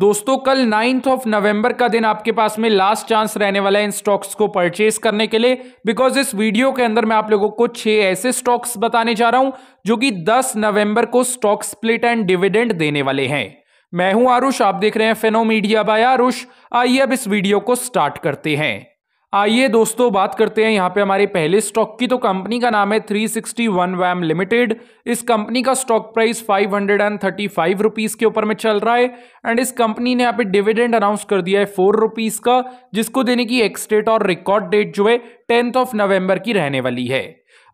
दोस्तों कल ninth of November का दिन आपके पास में लास्ट चांस रहने वाला है इन स्टॉक्स को परचेज करने के लिए बिकॉज इस वीडियो के अंदर मैं आप लोगों को छह ऐसे स्टॉक्स बताने जा रहा हूं जो कि 10 नवंबर को स्टॉक स्प्लिट एंड डिविडेंड देने वाले हैं मैं हूं आरुष आप देख रहे हैं फेनो मीडिया बाय आरुष आइए अब इस वीडियो को स्टार्ट करते हैं आइए दोस्तों बात करते हैं यहाँ पे हमारे पहले स्टॉक की तो कंपनी का नाम है 361 वैम लिमिटेड इस कंपनी का stock price five hundred and thirty five rupees के ऊपर में चल रहा है एंड इस कंपनी ने यहाँ पे डिविडेंड अनाउंस कर दिया है फोर रुपीज़ का जिसको देने की एक्सटेट और रिकॉर्ड डेट जो है टेंथ ऑफ नवंबर की रहने वाली है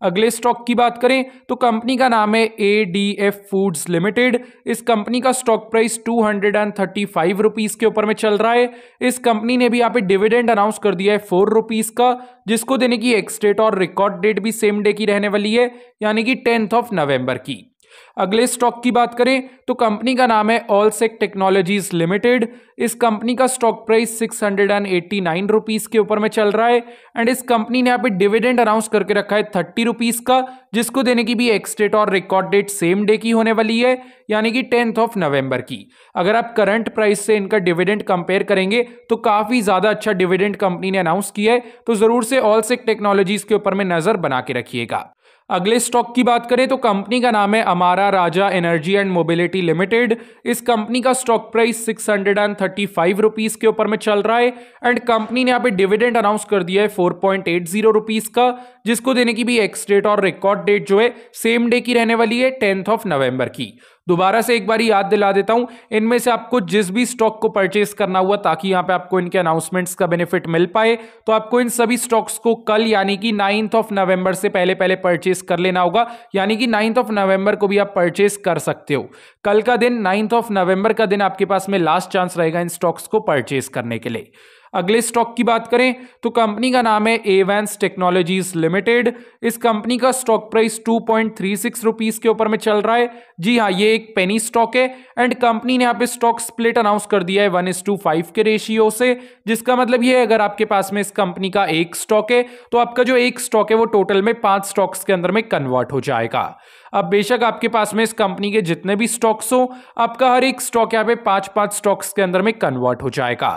अगले स्टॉक की बात करें तो कंपनी का नाम है A D F foods limited इस कंपनी का stock price two hundred and thirty five rupees के ऊपर में चल रहा है इस कंपनी ने भी यहाँ पे डिविडेंड अनाउंस कर दिया है फोर रुपीज का जिसको देने की एक्सडेट और रिकॉर्ड डेट भी सेम डे की रहने वाली है यानी कि टेंथ ऑफ नवंबर की अगले स्टॉक की बात करें तो कंपनी का नाम है ऑलसेक टेक्नोलॉजीज लिमिटेड इस कंपनी का stock price six hundred and eighty nine rupees के ऊपर में चल रहा है एंड इस कंपनी ने यहाँ पे डिविडेंड अनाउंस करके रखा है थर्टी रुपीज़ का जिसको देने की भी एक्सडेट और रिकॉर्ड डेट सेम डे की होने वाली है यानी कि टेंथ ऑफ नवंबर की अगर आप करंट प्राइस से इनका डिविडेंड कंपेयर करेंगे तो काफ़ी ज़्यादा अच्छा डिविडेंड कंपनी ने अनाउंस किया है तो ज़रूर से ऑल सेक टेक्नोलॉजीज़ के ऊपर में नज़र बना के रखिएगा अगले स्टॉक की बात करें तो कंपनी का नाम है Amara Raja energy and mobility limited इस कंपनी का stock price six hundred and thirty five rupees के ऊपर में चल रहा है एंड कंपनी ने यहाँ पे डिविडेंड अनाउंस कर दिया है four point eight zero rupees का जिसको देने की भी एक्स डेट और रिकॉर्ड डेट जो है सेम डे की रहने वाली है टेंथ ऑफ नवंबर की दोबारा से एक बार याद दिला देता हूं इनमें से आपको जिस भी स्टॉक को परचेस करना हुआ ताकि यहां पे आपको इनके अनाउंसमेंट्स का बेनिफिट मिल पाए तो आपको इन सभी स्टॉक्स को कल यानी कि नाइन्थ ऑफ नवंबर से पहले पहले परचेस परचेस कर लेना होगा यानी कि नाइन्थ ऑफ नवंबर को भी आप परचेस कर सकते हो कल का दिन नाइन्थ ऑफ नवंबर का दिन आपके पास में लास्ट चांस रहेगा इन स्टॉक्स को परचेस करने के लिए अगले स्टॉक की बात करें तो कंपनी का नाम है एवेंस टेक्नोलॉजीज लिमिटेड इस कंपनी का स्टॉक प्राइस टू पॉइंट के ऊपर में चल रहा है जी हाँ ये एक पेनी स्टॉक है एंड कंपनी ने यहाँ पे स्टॉक स्प्लिट अनाउंस कर दिया है वन इज टू फाइव के रेशियो से जिसका मतलब ये अगर आपके पास में इस कंपनी का एक स्टॉक है तो आपका जो एक स्टॉक है वो टोटल में पांच स्टॉक्स के अंदर में कन्वर्ट हो जाएगा अब बेशक आपके पास में इस कंपनी के जितने भी स्टॉक्स हो आपका हर एक स्टॉक यहाँ पे पांच पांच स्टॉक्स के अंदर में कन्वर्ट हो जाएगा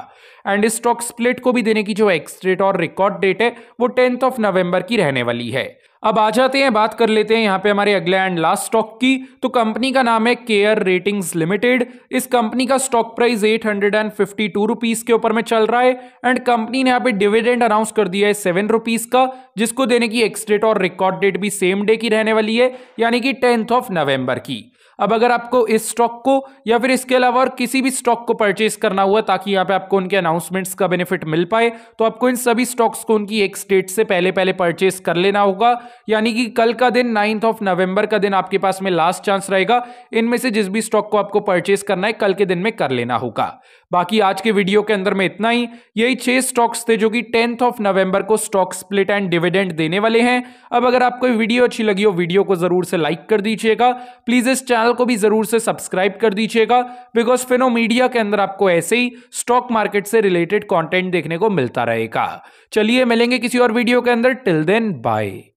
एंड इस स्टॉक स्टॉक स्प्लिट को भी देने की जो एक्सडेट और रिकॉर्ड डेट है वो टेंथ ऑफ नवंबर की रहने वाली है अब आ जाते हैं बात कर लेते हैं यहाँ पे हमारे अगले एंड लास्ट स्टॉक की तो कंपनी का नाम है केयर रेटिंग्स लिमिटेड इस कंपनी का stock price eight hundred and fifty two rupees के ऊपर में चल रहा है एंड कंपनी ने यहाँ पे डिविडेंड अनाउंस कर दिया है सेवन रुपीज का जिसको देने की एक्सडेट और रिकॉर्ड डेट भी सेम डे की रहने वाली है यानी कि टेंथ ऑफ नवंबर की अब अगर आपको इस स्टॉक को या फिर इसके अलावा और किसी भी स्टॉक को परचेज करना हुआ ताकि यहाँ पे आपको उनके अनाउंसमेंट्स का बेनिफिट मिल पाए तो आपको इन सभी स्टॉक्स को उनकी एक स्टेट से पहले पहले परचेज कर लेना होगा यानी कि कल का दिन नाइन्थ ऑफ नवंबर का दिन आपके पास में लास्ट चांस रहेगा इनमें से जिस भी स्टॉक को आपको परचेज करना है कल के दिन में कर लेना होगा बाकी आज के वीडियो के अंदर में इतना ही यही छह स्टॉक्स थे जो कि टेंथ ऑफ नवंबर को स्टॉक स्प्लिट एंड डिविडेंड देने वाले हैं अब अगर आपको वीडियो अच्छी लगी हो वीडियो को जरूर से लाइक कर दीजिएगा प्लीज इस चैनल चैनल को भी जरूर से सब्सक्राइब कर दीजिएगा बिकॉज फिनो मीडिया के अंदर आपको ऐसे ही स्टॉक मार्केट से रिलेटेड कॉन्टेंट देखने को मिलता रहेगा चलिए मिलेंगे किसी और वीडियो के अंदर टिल देन बाय